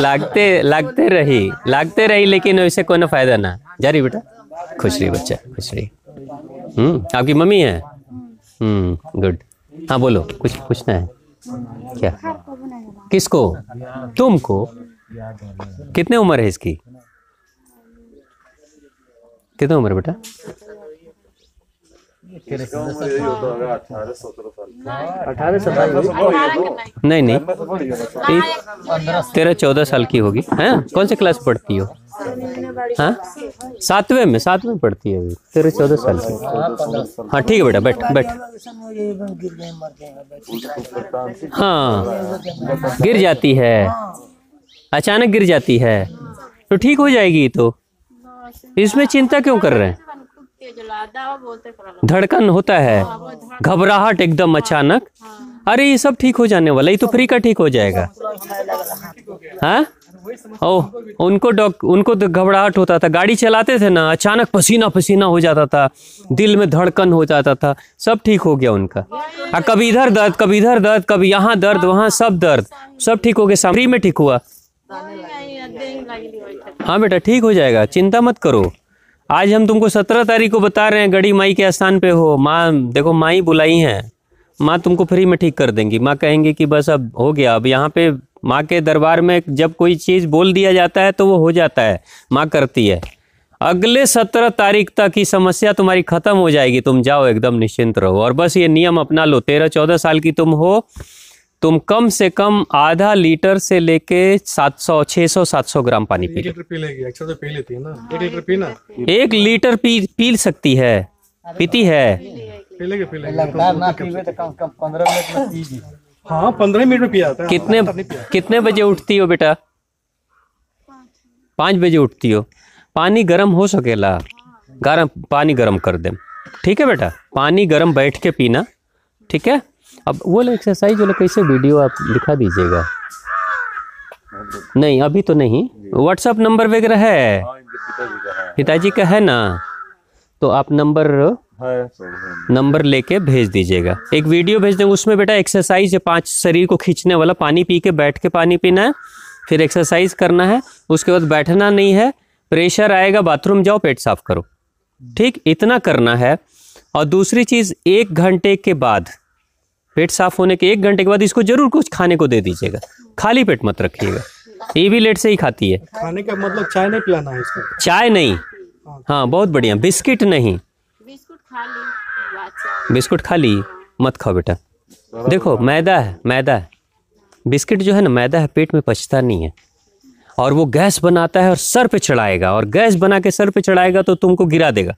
लागते लागते रही लागते रही लेकिन उसे कोई फायदा ना जा रही बेटा खुश रही बच्चा खुश रही हम्म आपकी मम्मी है हम्म गुड हाँ बोलो कुछ पूछना है क्या किसको तुमको कितने उम्र है इसकी कितने उम्र बेटा नहीं नहीं तेरह चौदह साल की होगी है कौन से क्लास पढ़ती हो हाँ सातवें में सातवें पढ़ती है तेरह चौदह साल की हाँ ठीक है बेटा बैठ बैठ हाँ गिर जाती है अचानक गिर जाती है तो ठीक हो जाएगी तो इसमें चिंता क्यों कर रहे हैं धड़कन होता है हाँ, घबराहट एकदम हाँ, अचानक हाँ। अरे ये सब ठीक हो जाने वाला ये तो फ्री का ठीक हो जाएगा अच्छा हाँ ओ उनको डॉक उनको तो घबराहट होता था गाड़ी चलाते थे ना अचानक पसीना पसीना हो जाता था दिल में धड़कन हो जाता था सब ठीक हो गया उनका आ कभी इधर दर्द कभी इधर दर्द कभी यहाँ दर्द वहाँ सब दर्द सब ठीक हो गया सामरी में ठीक हुआ हाँ बेटा ठीक हो जाएगा चिंता मत करो आज हम तुमको सत्रह तारीख को बता रहे हैं गड़ी माई के स्थान पे हो माँ देखो माई बुलाई हैं माँ तुमको फ्री में ठीक कर देंगी माँ कहेंगी कि बस अब हो गया अब यहाँ पे माँ के दरबार में जब कोई चीज़ बोल दिया जाता है तो वो हो जाता है माँ करती है अगले सत्रह तारीख तक की समस्या तुम्हारी खत्म हो जाएगी तुम जाओ एकदम निश्चिंत रहो और बस ये नियम अपना लो तेरह चौदह साल की तुम हो तुम कम से कम आधा लीटर से लेके 700 600 700 ग्राम पानी पी लीटर पी लेगी अक्सर तो पी लेती है ना एक लीटर पीना एक लीटर पी पी सकती है पीती है पीलेगी पीलेगी लगातार ना तो कम कम 15 मिनट में पीजी हाँ पंद्रह मिनट में पिया कितने हाँ, कितने बजे उठती हो बेटा पाँच बजे उठती हो पानी गर्म हो सकेला गर्म पानी गर्म कर दे ठीक है बेटा पानी गर्म बैठ के पीना ठीक है अब वो लोग एक्सरसाइज वाला कैसे वीडियो आप दिखा दीजिएगा नहीं अभी तो नहीं व्हाट्सअप नंबर वगैरह है पिताजी का है ना तो आप नंबर नंबर लेके भेज दीजिएगा एक वीडियो भेज देंगे उसमें बेटा एक्सरसाइज है पांच शरीर को खींचने वाला पानी पी के बैठ के पानी पीना है फिर एक्सरसाइज करना है उसके बाद बैठना नहीं है प्रेशर आएगा बाथरूम जाओ पेट साफ करो ठीक इतना करना है और दूसरी चीज़ एक घंटे के बाद पेट साफ होने के एक घंटे के बाद इसको जरूर कुछ खाने को दे दीजिएगा खाली पेट मत रखिएगा ये भी लेट से ही खाती है खाने का मतलब चाय नहीं पिलाना है इसको चाय नहीं हाँ बहुत बढ़िया बिस्किट नहीं बिस्कुट खा ली मत खाओ बेटा देखो मैदा है मैदा है बिस्किट जो है ना मैदा है पेट में पचता नहीं है और वो गैस बनाता है और सर पे चढ़ाएगा और गैस बना के सर पे चढ़ाएगा तो तुमको गिरा देगा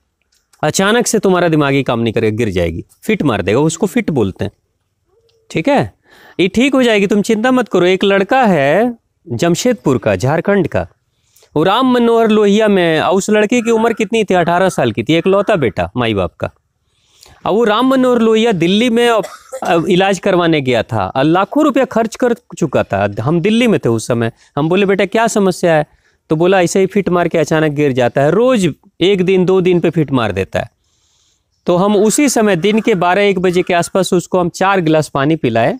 अचानक से तुम्हारा दिमागी काम नहीं करेगा गिर जाएगी फिट मार देगा उसको फिट बोलते हैं ठीक है ये ठीक हो जाएगी तुम चिंता मत करो एक लड़का है जमशेदपुर का झारखंड का वो राम मनोहर लोहिया में और उस लड़के की उम्र कितनी थी अठारह साल की थी एक लौता बेटा माई बाप का अब वो राम मनोहर लोहिया दिल्ली में इलाज करवाने गया था और लाखों रुपया खर्च कर चुका था हम दिल्ली में थे उस समय हम बोले बेटा क्या समस्या है तो बोला ऐसे ही फिट मार के अचानक गिर जाता है रोज एक दिन दो दिन पे फिट मार देता है तो हम उसी समय दिन के बारह एक बजे के आसपास उसको हम चार गिलास पानी पिलाए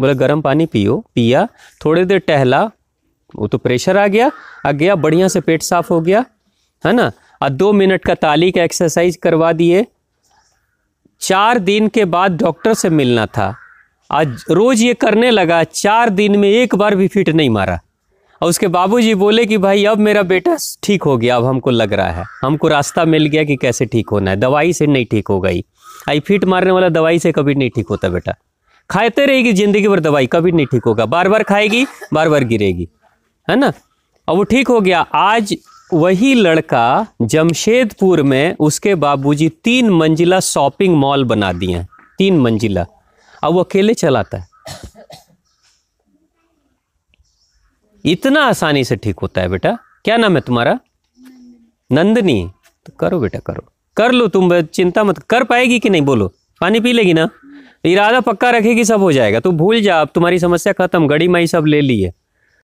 बोले गर्म पानी पियो पिया थोड़ी देर टहला वो तो प्रेशर आ गया आ गया बढ़िया से पेट साफ हो गया है ना और दो मिनट का ताली का एक्सरसाइज करवा दिए चार दिन के बाद डॉक्टर से मिलना था आज रोज ये करने लगा चार दिन में एक बार भी फिट नहीं मारा और उसके बाबूजी बोले कि भाई अब मेरा बेटा ठीक हो गया अब हमको लग रहा है हमको रास्ता मिल गया कि कैसे ठीक होना है दवाई से नहीं ठीक हो गई आई फिट मारने वाला दवाई से कभी नहीं ठीक होता बेटा खाते रहेगी ज़िंदगी भर दवाई कभी नहीं ठीक होगा बार बार खाएगी बार बार गिरेगी है ना और वो ठीक हो गया आज वही लड़का जमशेदपुर में उसके बाबूजी तीन मंजिला शॉपिंग मॉल बना दिए हैं तीन मंजिला अब वो अकेले चलाता है इतना आसानी से ठीक होता है बेटा क्या नाम है तुम्हारा नंदनी तो करो बेटा करो कर लो तुम चिंता मत कर पाएगी कि नहीं बोलो पानी पी लेगी ना इरादा पक्का रखेगी सब हो जाएगा तो भूल जा अब तुम्हारी समस्या खत्म गड़ी माई सब ले ली है